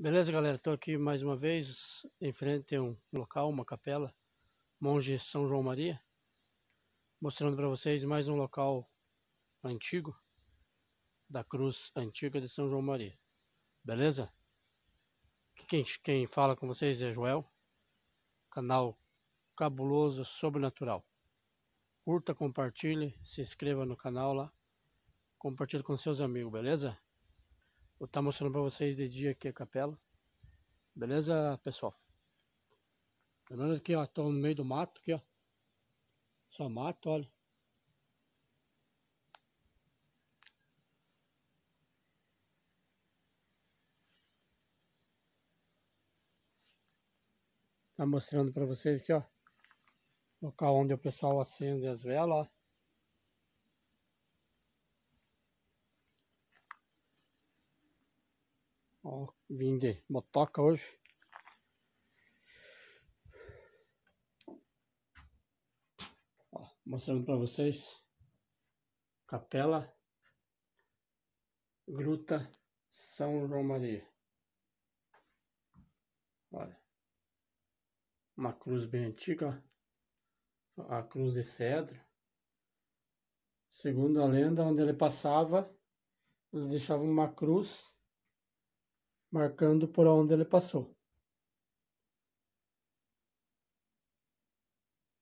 Beleza, galera? Estou aqui mais uma vez em frente a um local, uma capela, Monge São João Maria, mostrando para vocês mais um local antigo da Cruz Antiga de São João Maria. Beleza? Quem, quem fala com vocês é Joel, canal Cabuloso Sobrenatural. Curta, compartilhe, se inscreva no canal lá, compartilhe com seus amigos, beleza? Vou estar tá mostrando para vocês de dia aqui a capela. Beleza, pessoal? Lembrando que ó, tô no meio do mato aqui, ó. Só mato, olha. Tá mostrando para vocês aqui, ó. Local onde o pessoal acende as velas, ó. Ó, vim de motoca hoje. Ó, mostrando para vocês. Capela. Gruta São João Maria. Olha. Uma cruz bem antiga. A cruz de cedro. Segundo a lenda, onde ele passava, ele deixava uma cruz marcando por onde ele passou.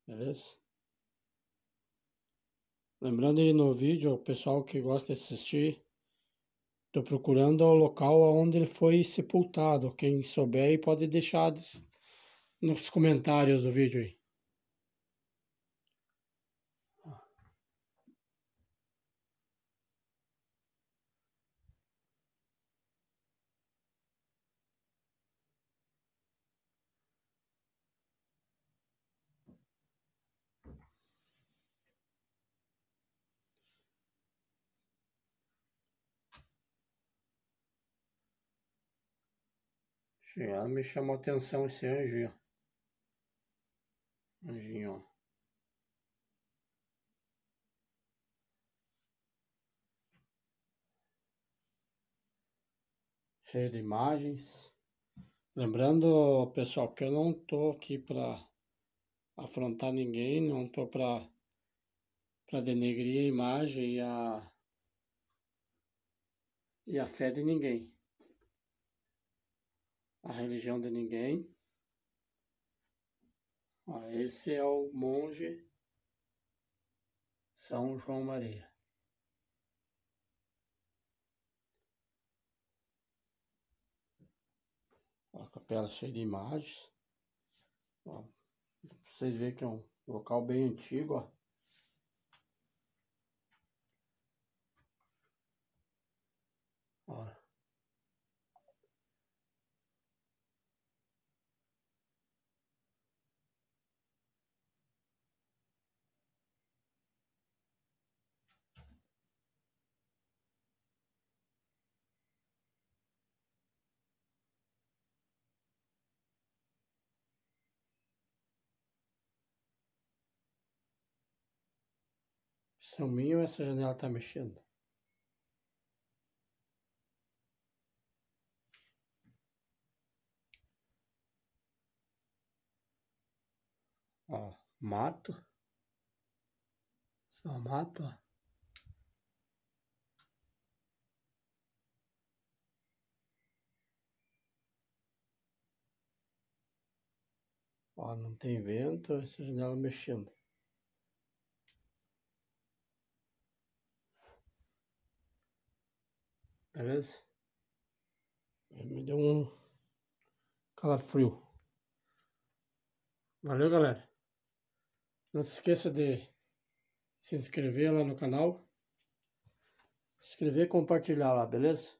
Beleza? Lembrando aí no vídeo, o pessoal que gosta de assistir, estou procurando o local onde ele foi sepultado. Quem souber pode deixar nos comentários do vídeo aí. Já me chamou atenção esse anjinho. Anjinho. Cheio de imagens. Lembrando, pessoal, que eu não tô aqui para afrontar ninguém, não tô para para denegrir a imagem e a e a fé de ninguém a religião de ninguém. Ah, esse é o monge São João Maria. a capela cheia de imagens. vocês veem que é um local bem antigo, ó. São minha ou essa janela está mexendo? Ó, mato. Só é mato, ó. Ó, não tem vento, essa janela mexendo. Beleza? É é, me deu um calafrio. Valeu, galera. Não se esqueça de se inscrever lá no canal. Se inscrever e compartilhar lá, beleza?